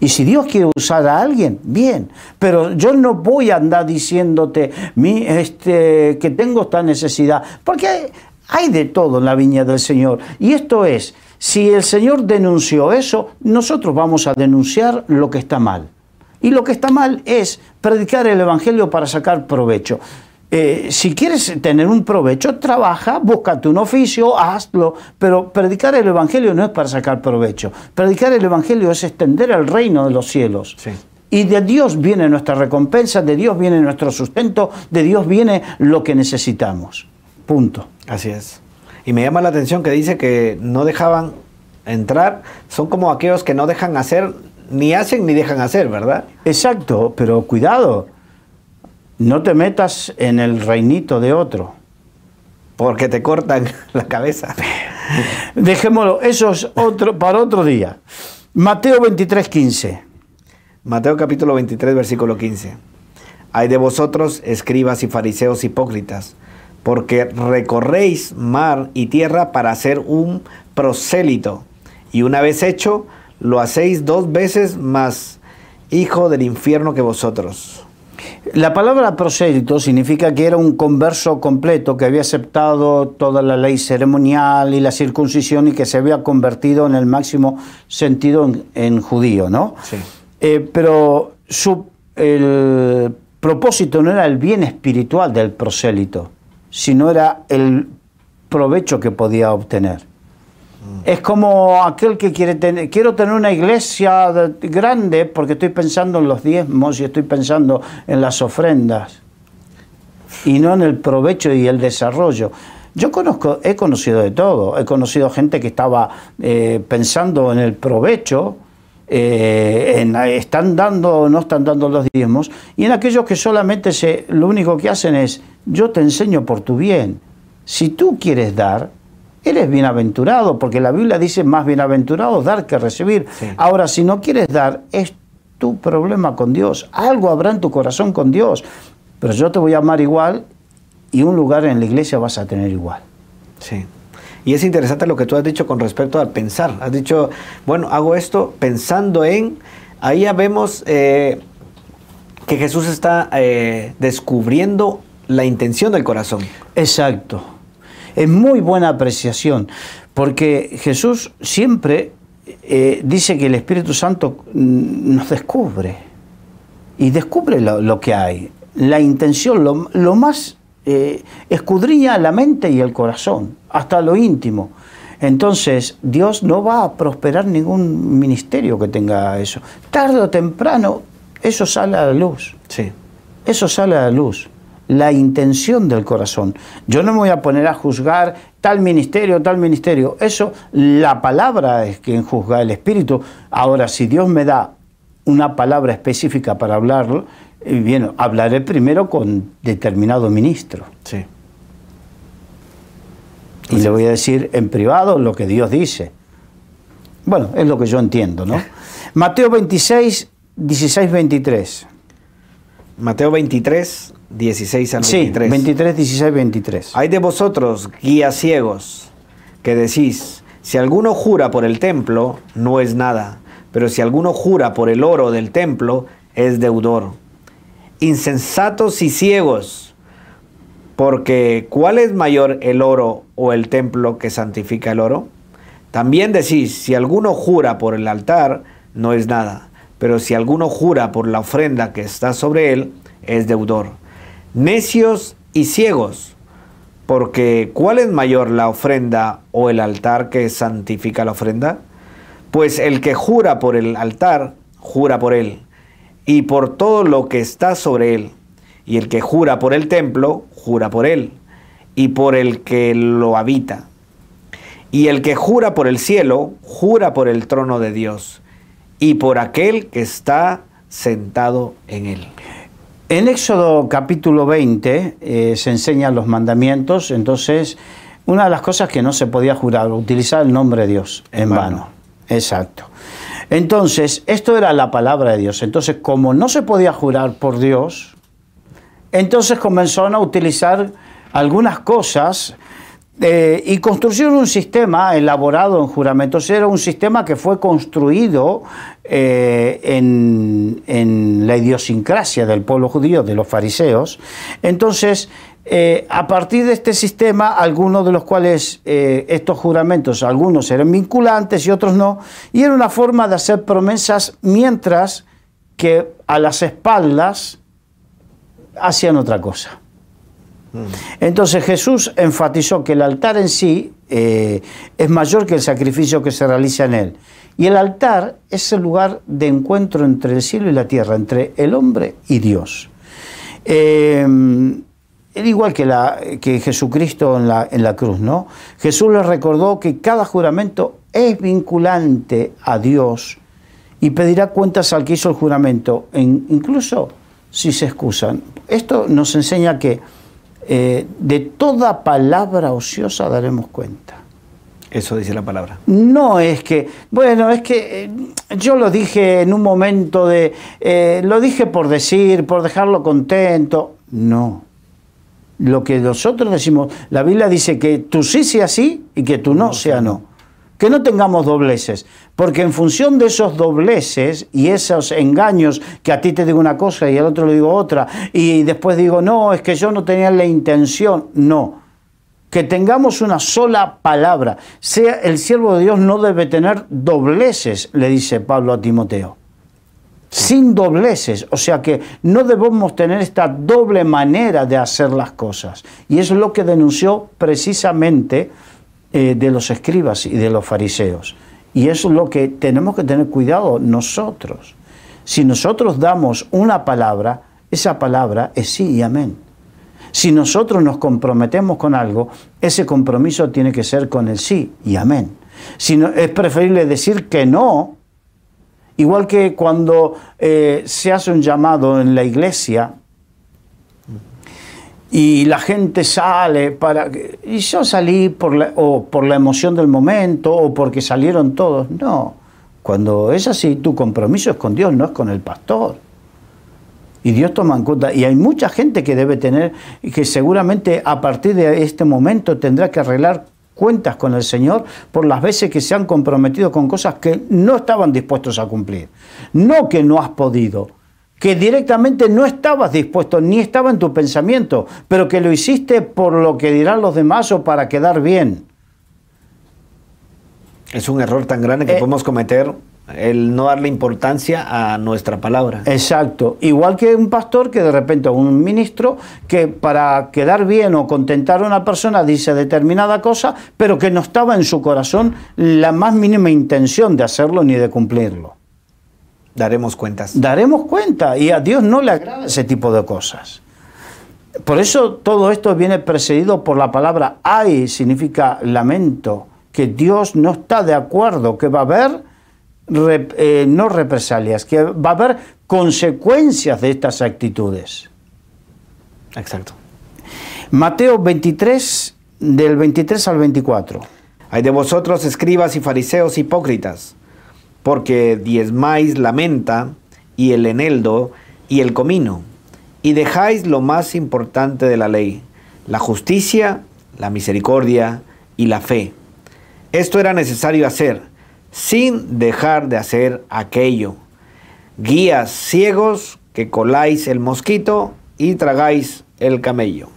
Y si Dios quiere usar a alguien, bien, pero yo no voy a andar diciéndote este, que tengo esta necesidad, porque hay de todo en la viña del Señor. Y esto es, si el Señor denunció eso, nosotros vamos a denunciar lo que está mal. Y lo que está mal es predicar el Evangelio para sacar provecho. Eh, si quieres tener un provecho, trabaja, búscate un oficio, hazlo, pero predicar el Evangelio no es para sacar provecho. Predicar el Evangelio es extender el reino de los cielos. Y de Dios viene nuestra recompensa, de Dios viene nuestro sustento, de Dios viene lo que necesitamos. Punto. Así es. Y me llama la atención que dice que no dejaban entrar, son como aquellos que no dejan hacer ni hacen ni dejan hacer, ¿verdad? Exacto, pero cuidado, no te metas en el reinito de otro. Porque te cortan [laughs] la cabeza. Dejémoslo, eso es otro, para otro día. Mateo 23, 15. Mateo capítulo 23, versículo 15. Hay de vosotros, escribas y fariseos hipócritas, porque recorréis mar y tierra para ser un prosélito. Y una vez hecho, lo hacéis dos veces más hijo del infierno que vosotros. La palabra prosélito significa que era un converso completo, que había aceptado toda la ley ceremonial y la circuncisión y que se había convertido en el máximo sentido en, judío, ¿no? Sí. Eh, pero su, el propósito no era el bien espiritual del prosélito, sino era el provecho que podía obtener. Es como aquel que quiere tener, quiero tener una iglesia grande porque estoy pensando en los diezmos y estoy pensando en las ofrendas y no en el provecho y el desarrollo. Yo conozco, he conocido de todo, he conocido gente que estaba eh, pensando en el provecho, eh, en, están dando o no están dando los diezmos, y en aquellos que solamente se, lo único que hacen es, yo te enseño por tu bien. Si tú quieres dar, Eres bienaventurado, porque la Biblia dice más bienaventurado dar que recibir. Ahora, si no quieres dar, es tu problema con Dios. Algo habrá en tu corazón con Dios. Pero yo te voy a amar igual y un lugar en la iglesia vas a tener igual. Sí. Y es interesante lo que tú has dicho con respecto al pensar. Has dicho, bueno, hago esto pensando en... Ahí ya vemos eh, que Jesús está eh, descubriendo la intención del corazón. Exacto es muy buena apreciación, porque Jesús siempre eh, dice que el Espíritu Santo mm, nos descubre y descubre lo, que hay, la intención, lo, más eh, escudriña la mente y el corazón, hasta lo íntimo. Entonces, Dios no va a prosperar ningún ministerio que tenga eso. Tarde o temprano, eso sale a la luz. Sí. Eso sale a la luz la intención del corazón. Yo no me voy a poner a juzgar tal ministerio, tal ministerio. Eso, la palabra es quien juzga el espíritu. Ahora, si Dios me da una palabra específica para hablarlo, eh, bien, hablaré primero con determinado ministro. Sí. Y le voy a decir en privado lo que Dios dice. Bueno, es lo que yo entiendo, ¿no? [laughs] Mateo 26, 16, 23. Mateo 23, 16 al 23. Sí, 23, 16, 23. Hay de vosotros, guías ciegos, que decís, si alguno jura por el templo, no es nada, pero si alguno jura por el oro del templo, es deudor. Insensatos y ciegos, porque ¿cuál es mayor el oro o el templo que santifica el oro? También decís, si alguno jura por el altar, no es nada, pero si alguno jura por la ofrenda que está sobre él, es deudor. Necios y ciegos, porque ¿cuál es mayor la ofrenda o el altar que santifica la ofrenda? Pues el que jura por el altar, jura por él, y por todo lo que está sobre él. Y el que jura por el templo, jura por él, y por el que lo habita. Y el que jura por el cielo, jura por el trono de Dios y por aquel que está sentado en él. En Éxodo capítulo 20 eh, se enseñan los mandamientos, entonces una de las cosas que no se podía jurar, utilizar el nombre de Dios en, vano. vano. Exacto. Entonces, esto era la palabra de Dios. Entonces, como no se podía jurar por Dios, entonces comenzaron a utilizar algunas cosas eh, y construyeron un sistema elaborado en juramentos, era un sistema que fue construido eh, en, la idiosincrasia del pueblo judío, de los fariseos. Entonces, eh, a partir de este sistema, algunos de los cuales estos juramentos, algunos eran vinculantes y otros no, y era una forma de hacer promesas mientras que a las espaldas hacían otra cosa. Entonces Jesús enfatizó que el altar en sí eh, es mayor que el sacrificio que se realiza en él. Y el altar es el lugar de encuentro entre el cielo y la tierra, entre el hombre y Dios. Eh, igual que, la, que Jesucristo en la, en la cruz, ¿no? Jesús les recordó que cada juramento es vinculante a Dios y pedirá cuentas al que hizo el juramento, incluso si se excusan. Esto nos enseña que eh, de toda palabra ociosa daremos cuenta. Eso dice la palabra. No es que, bueno, es que eh, yo lo dije en un momento de, eh, lo dije por decir, por dejarlo contento. No. Lo que nosotros decimos, la Biblia dice que tú sí sea sí y que tú no sea no que no tengamos dobleces, porque en función de esos dobleces y esos engaños que a ti te digo una cosa y al otro le digo otra, y después digo, no, es que yo no tenía la intención, no. Que tengamos una sola palabra. Sea el siervo de Dios no debe tener dobleces, le dice Pablo a Timoteo. Sin dobleces, o sea que no debemos tener esta doble manera de hacer las cosas. Y es lo que denunció precisamente eh, de los escribas y de los fariseos. Y eso es lo que tenemos que tener cuidado nosotros. Si nosotros damos una palabra, esa palabra es sí y amén. Si nosotros nos comprometemos con algo, ese compromiso tiene que ser con el sí y amén. Si es preferible decir que no, igual que cuando eh, se hace un llamado en la iglesia y la gente sale para... Y yo salí por la, o por la emoción del momento o porque salieron todos. No, cuando es así, tu compromiso es con Dios, no es con el pastor. Y Dios toma en cuenta. Y hay mucha gente que debe tener, y que seguramente a partir de este momento tendrá que arreglar cuentas con el Señor por las veces que se han comprometido con cosas que no estaban dispuestos a cumplir. No que no has podido, que directamente no estabas dispuesto ni estaba en tu pensamiento, pero que lo hiciste por lo que dirán los demás o para quedar bien. Es un error tan grande que eh, podemos cometer el no darle importancia a nuestra palabra. Exacto. Igual que un pastor que de repente, un ministro, que para quedar bien o contentar a una persona dice determinada cosa, pero que no estaba en su corazón la más mínima intención de hacerlo ni de cumplirlo. Daremos cuentas. Daremos cuenta y a Dios no le agrada ese tipo de cosas. Por eso todo esto viene precedido por la palabra ay, significa lamento, que Dios no está de acuerdo, que va a haber eh, no represalias, que va a haber consecuencias de estas actitudes. Exacto. Mateo 23, del 23 al 24. Hay de vosotros escribas y fariseos hipócritas porque diezmáis la menta y el eneldo y el comino, y dejáis lo más importante de la ley, la justicia, la misericordia y la fe. Esto era necesario hacer, sin dejar de hacer aquello. Guías ciegos que coláis el mosquito y tragáis el camello.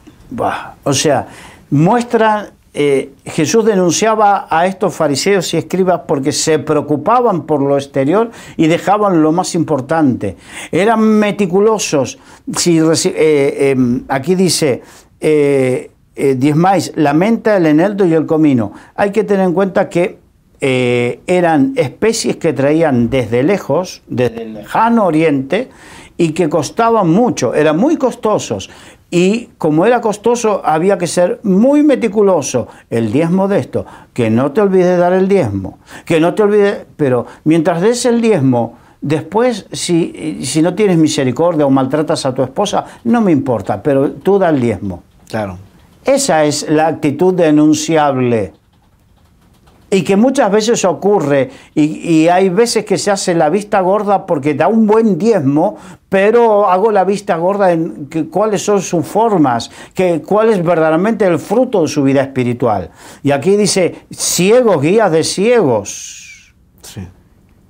o sea, muestra eh, Jesús denunciaba a estos fariseos y escribas porque se preocupaban por lo exterior y dejaban lo más importante. Eran meticulosos. Si, eh, em, aquí dice, eh, diezmáis la menta, el eneldo y el comino. Hay que tener en cuenta que eran especies que traían desde lejos, desde el lejano oriente, y que costaban mucho, eran muy costosos, y como era costoso había que ser muy meticuloso. El diezmo de esto, que no te olvides dar el diezmo, que no te olvides, pero mientras des el diezmo, después si, si no tienes misericordia o maltratas a tu esposa, no me importa, pero tú da el diezmo. Claro. Esa es la actitud denunciable y que muchas veces ocurre, y, hay veces que se hace la vista gorda porque da un buen diezmo, pero hago la vista gorda en cuáles son sus formas, que, cuál es verdaderamente el fruto de su vida espiritual. Y aquí dice, ciegos, guías de ciegos.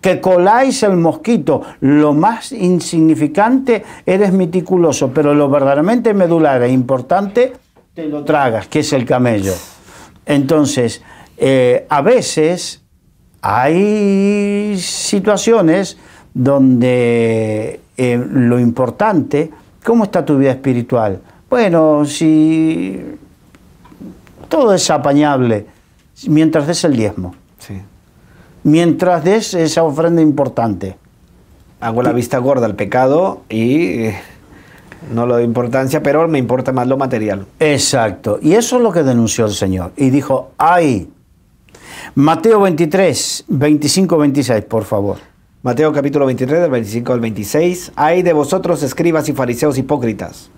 Que coláis el mosquito, lo más insignificante eres meticuloso, pero lo verdaderamente medular e importante te lo tragas, que es el camello. Entonces, eh, a veces hay situaciones donde eh, lo importante, ¿cómo está tu vida espiritual? Bueno, si todo es apañable, mientras des el diezmo. Mientras des esa ofrenda importante. Hago la vista gorda al pecado y eh, no lo de importancia, pero me importa más lo material. Exacto. Y eso es lo que denunció el Señor. Y dijo, ay, Mateo 23, 25, 26, por favor. Mateo capítulo 23, del 25 al 26. Hay de vosotros escribas y fariseos hipócritas,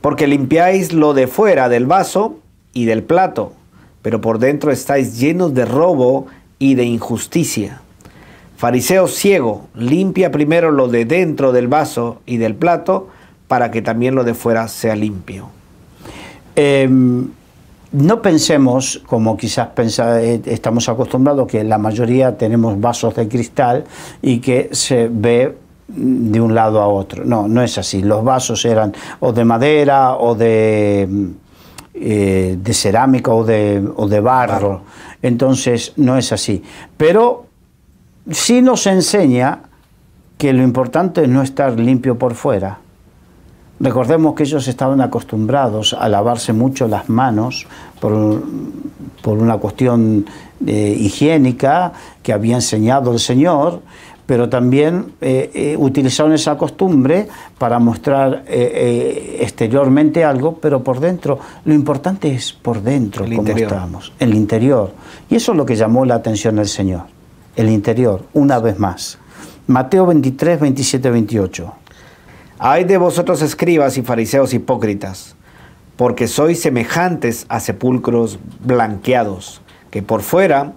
porque limpiáis lo de fuera del vaso y del plato, pero por dentro estáis llenos de robo y de injusticia. Fariseo ciego, limpia primero lo de dentro del vaso y del plato, para que también lo de fuera sea limpio. Em, no pensemos, como quizás eh, estamos acostumbrados, que la mayoría tenemos vasos de cristal y que se ve de un lado a otro. No, no es así. Los vasos eran o de madera o de, eh, de cerámica o de, o de barro. Entonces, no es así. Pero sí nos enseña que lo importante es no estar limpio por fuera, Recordemos que ellos estaban acostumbrados a lavarse mucho las manos por, una cuestión eh, higiénica que había enseñado el Señor, pero también eh, eh, utilizaron esa costumbre para mostrar exteriormente algo, pero por dentro, lo importante es por dentro, el cómo estamos, el interior. Y eso es lo que llamó la atención del Señor, el interior, una vez más. Mateo 23, 27, 28. Ay de vosotros escribas y fariseos hipócritas, porque sois semejantes a sepulcros blanqueados, que por fuera,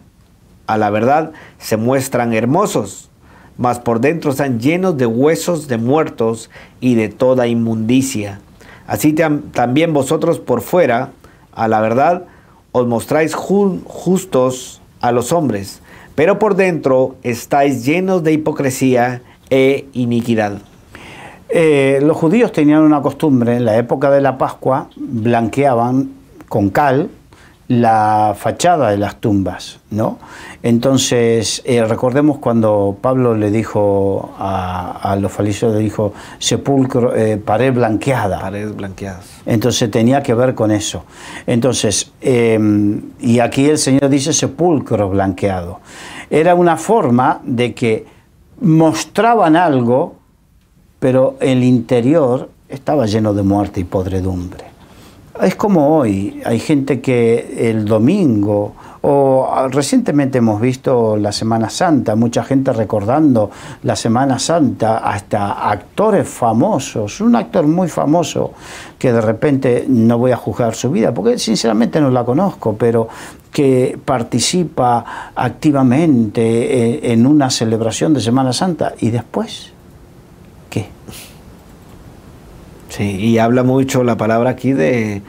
a la verdad, se muestran hermosos, mas por dentro están llenos de huesos de muertos y de toda inmundicia. Así también vosotros por fuera, a la verdad, os mostráis justos a los hombres, pero por dentro estáis llenos de hipocresía e iniquidad. Eh, los judíos tenían una costumbre, en la época de la Pascua blanqueaban con cal la fachada de las tumbas, ¿no? Entonces, eh, recordemos cuando Pablo le dijo a, los falicios, le dijo, sepulcro, eh, pared blanqueada. Pared blanqueada. Entonces tenía que ver con eso. Entonces, em, y aquí el Señor dice sepulcro blanqueado. Era una forma de que mostraban algo pero el interior estaba lleno de muerte y podredumbre. Es como hoy, hay gente que el domingo o ah, recientemente hemos visto la Semana Santa, mucha gente recordando la Semana Santa, hasta actores famosos, un actor muy famoso que de repente no voy a juzgar su vida, porque sinceramente no la conozco, pero que participa activamente eh, en una celebración de Semana Santa y después qué. Sí, y habla mucho la palabra aquí de,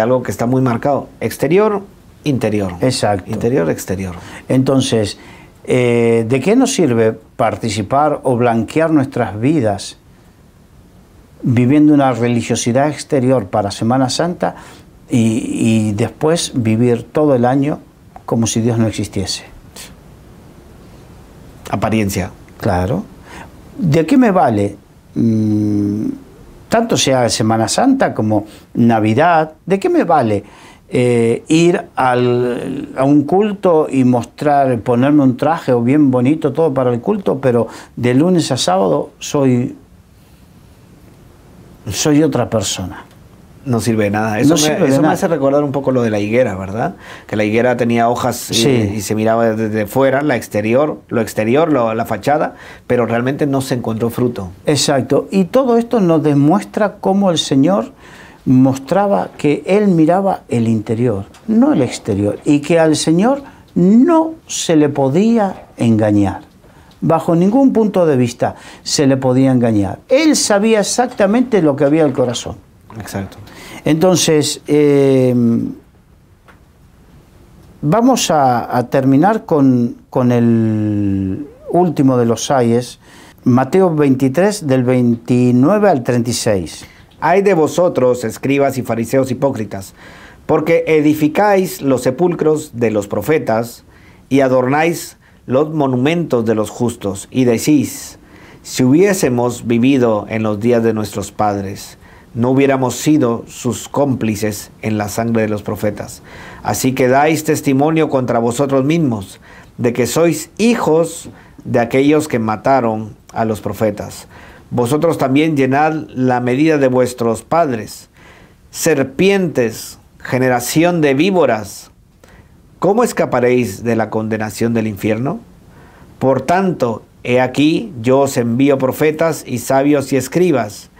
algo que está muy marcado. Exterior, interior. Exacto. Interior, exterior. Entonces, eh, ¿de qué nos sirve participar o blanquear nuestras vidas viviendo una religiosidad exterior para Semana Santa y, y después vivir todo el año como si Dios no existiese? Apariencia. Claro. ¿de qué me vale? Mm, tanto sea Semana Santa como Navidad, ¿de qué me vale eh, ir a un culto y mostrar, ponerme un traje o bien bonito todo para el culto, pero de lunes a sábado soy, soy otra persona? no sirve de nada. Eso, me, hace recordar un poco lo de la higuera, ¿verdad? Que la higuera tenía hojas eh, y, se miraba desde fuera, la exterior, lo exterior, la fachada, pero realmente no se encontró fruto. Exacto. Y todo esto nos demuestra cómo el Señor mostraba que Él miraba el interior, no el exterior, y que al Señor no se le podía engañar. Bajo ningún punto de vista se le podía engañar. Él sabía exactamente lo que había en el corazón. Exacto. Entonces, eh, vamos a, terminar con, con, el último de los ayes, Mateo 23, del 29 al 36. Hay de vosotros, escribas y fariseos hipócritas, porque edificáis los sepulcros de los profetas y adornáis los monumentos de los justos, y decís, si hubiésemos vivido en los días de nuestros padres, no hubiéramos sido sus cómplices en la sangre de los profetas. Así que dais testimonio contra vosotros mismos de que sois hijos de aquellos que mataron a los profetas. Vosotros también llenad la medida de vuestros padres. Serpientes, generación de víboras, ¿cómo escaparéis de la condenación del infierno? Por tanto, he aquí, yo os envío profetas y sabios y escribas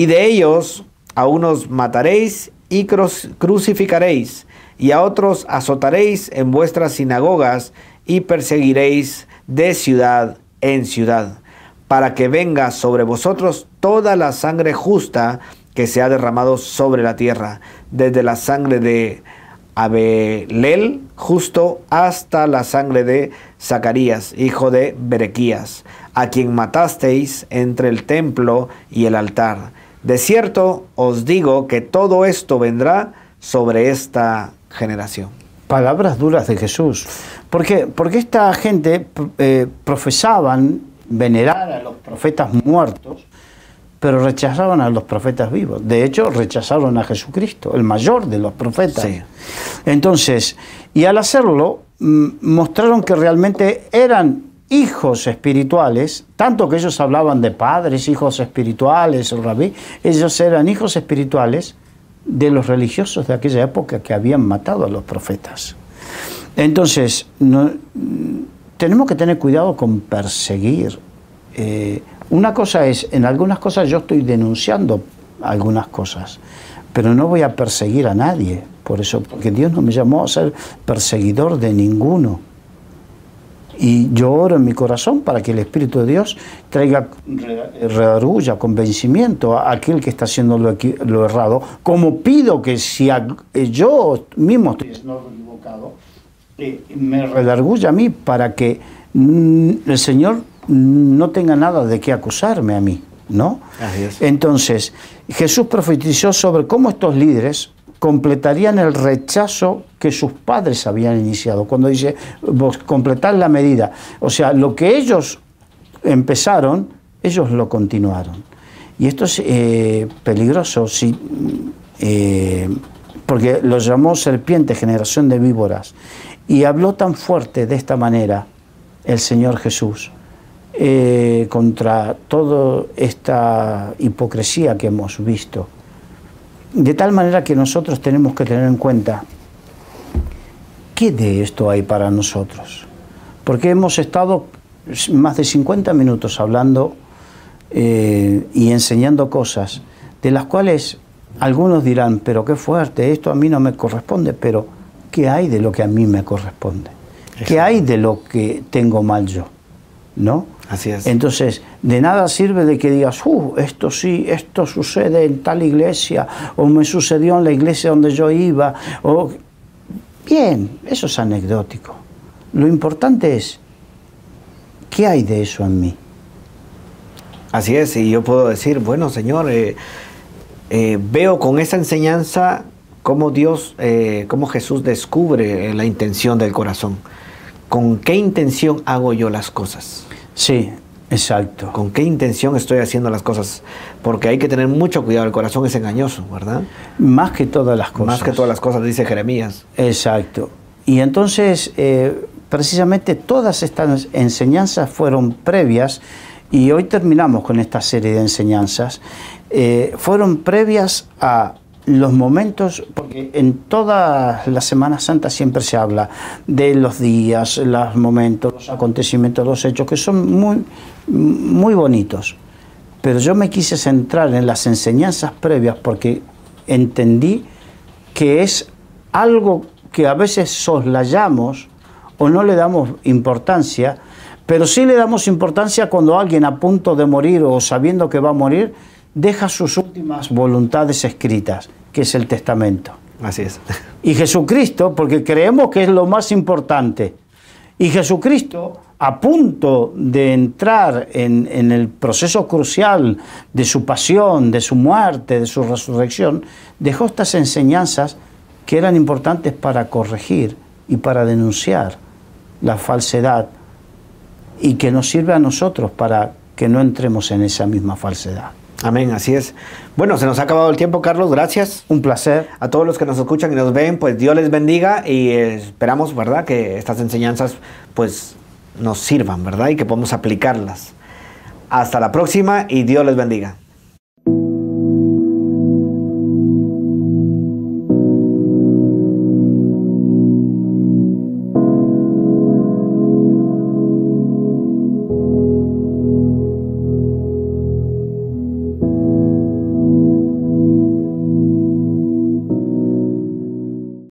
y de ellos a unos mataréis y crucificaréis, y a otros azotaréis en vuestras sinagogas y perseguiréis de ciudad en ciudad, para que venga sobre vosotros toda la sangre justa que se ha derramado sobre la tierra, desde la sangre de Abelel justo hasta la sangre de Zacarías, hijo de Berequías, a quien matasteis entre el templo y el altar de cierto os digo que todo esto vendrá sobre esta generación. Palabras duras de Jesús. Porque, porque esta gente eh, profesaban venerar a los profetas muertos, pero rechazaban a los profetas vivos. De hecho, rechazaron a Jesucristo, el mayor de los profetas. Entonces, y al hacerlo, mm, mostraron que realmente eran hijos espirituales, tanto que ellos hablaban de padres, hijos espirituales, el ellos eran hijos espirituales de los religiosos de aquella época que habían matado a los profetas. Entonces, tenemos que tener cuidado con perseguir. Eh, una cosa es, en algunas cosas yo estoy denunciando algunas cosas, pero no voy a perseguir a nadie, por eso, porque Dios no me llamó a ser perseguidor de ninguno. Y yo oro en mi corazón para que el Espíritu de Dios traiga redargulla, convencimiento a aquel que está haciendo lo, errado, como pido que si eh, yo mismo estoy eh, me redarguya a mí para que mm, el Señor no tenga nada de qué acusarme a mí, ¿no? Entonces, Jesús profetizó sobre cómo estos líderes completarían el rechazo que sus padres habían iniciado. Cuando dice, vos completar la medida. O sea, lo que ellos empezaron, ellos lo continuaron. Y esto es eh, peligroso, sí, mm, eh, porque lo llamó serpiente, generación de víboras. Y habló tan fuerte de esta manera el Señor Jesús eh, contra toda esta hipocresía que hemos visto. De tal manera que nosotros tenemos que tener en cuenta qué de esto hay para nosotros. Porque hemos estado más de 50 minutos hablando eh, y enseñando cosas de las cuales algunos dirán, pero qué fuerte, esto a mí no me corresponde, pero ¿qué hay de lo que a mí me corresponde? ¿Qué hay de lo que tengo mal yo? ¿No? Así es. Entonces, de nada sirve de que digas, uh, esto sí, esto sucede en tal iglesia, o me sucedió en la iglesia donde yo iba, o... Bien, eso es anecdótico. Lo importante es, ¿qué hay de eso en mí? Así es, y yo puedo decir, bueno, Señor, eh, eh, veo con esa enseñanza cómo Dios, eh, cómo Jesús descubre la intención del corazón. ¿Con qué intención hago yo las cosas? Sí, exacto. ¿Con qué intención estoy haciendo las cosas? Porque hay que tener mucho cuidado, el corazón es engañoso, ¿verdad? Más que todas las cosas. Más que todas las cosas, dice Jeremías. Exacto. Y entonces, eh, precisamente todas estas enseñanzas fueron previas, y hoy terminamos con esta serie de enseñanzas, eh, fueron previas a los momentos, porque en toda la Semana Santa siempre se habla de los días, los momentos, los acontecimientos, los hechos, que son muy, muy bonitos. Pero yo me quise centrar en las enseñanzas previas porque entendí que es algo que a veces soslayamos o no le damos importancia, pero sí le damos importancia cuando alguien a punto de morir o sabiendo que va a morir, deja sus últimas voluntades escritas que es el testamento. Así es. Y Jesucristo, porque creemos que es lo más importante. Y Jesucristo, a punto de entrar en, en, el proceso crucial de su pasión, de su muerte, de su resurrección, dejó estas enseñanzas que eran importantes para corregir y para denunciar la falsedad y que nos sirve a nosotros para que no entremos en esa misma falsedad. Amén, así es. Bueno, se nos ha acabado el tiempo, Carlos, gracias. Un placer. A todos los que nos escuchan y nos ven, pues Dios les bendiga y eh, esperamos, ¿verdad?, que estas enseñanzas, pues, nos sirvan, ¿verdad?, y que podamos aplicarlas. Hasta la próxima y Dios les bendiga.